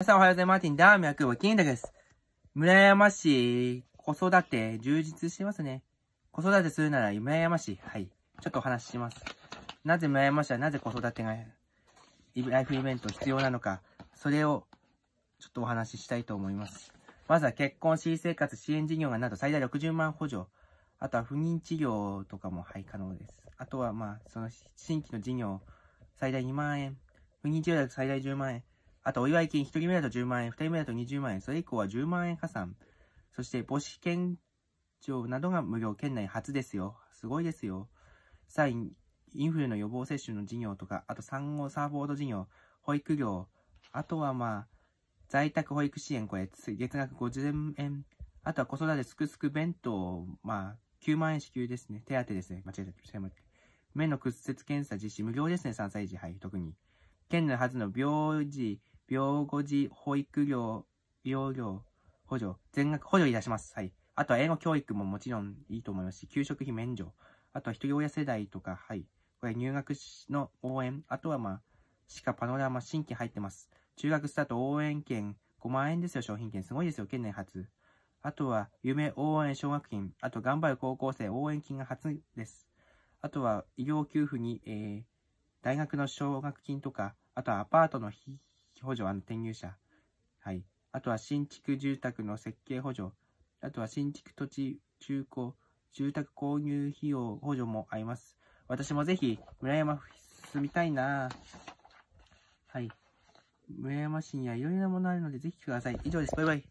皆さんおはようございます。マーティン、ダーミャクボ、金太です。村山市、子育て、充実してますね。子育てするなら、村山市。はい。ちょっとお話しします。なぜ村山市は、なぜ子育てが、ライフイベント必要なのか、それを、ちょっとお話ししたいと思います。まずは結婚、新生活、支援事業がなど、最大60万補助。あとは不妊治療とかも、はい、可能です。あとは、まあ、その、新規の事業、最大2万円。不妊治療だと最大10万円。あと、お祝い金1人目だと10万円、2人目だと20万円、それ以降は10万円加算。そして、母子県庁などが無料、県内初ですよ。すごいですよ。さらに、インフルの予防接種の事業とか、あと産後サーボード事業、保育業、あとはまあ、在宅保育支援、これ、月額50円。あとは子育てすくすく弁当、まあ、9万円支給ですね。手当ですね。間違えた。目の屈折検査実施無料ですね。3歳児、はい、特に。県内初の病児病後児保育料、病料補助、全額補助いたします。はい。あとは英語教育ももちろんいいと思いますし、給食費免除。あとは一人親世代とか、はい。これ入学の応援。あとはまあ、歯科パノラマ新規入ってます。中学スタート応援券5万円ですよ、商品券。すごいですよ、県内初。あとは、夢応援奨学金。あと、頑張る高校生応援金が初です。あとは、医療給付に、えー、大学の奨学金とか、あとはアパートの費補助転入者、はい、あとは新築住宅の設計補助、あとは新築土地中古、住宅購入費用補助もあります。私もぜひ、村山住みたいなはい。村山市にはいろいろなものあるので、ぜひください。以上です。バイバイ。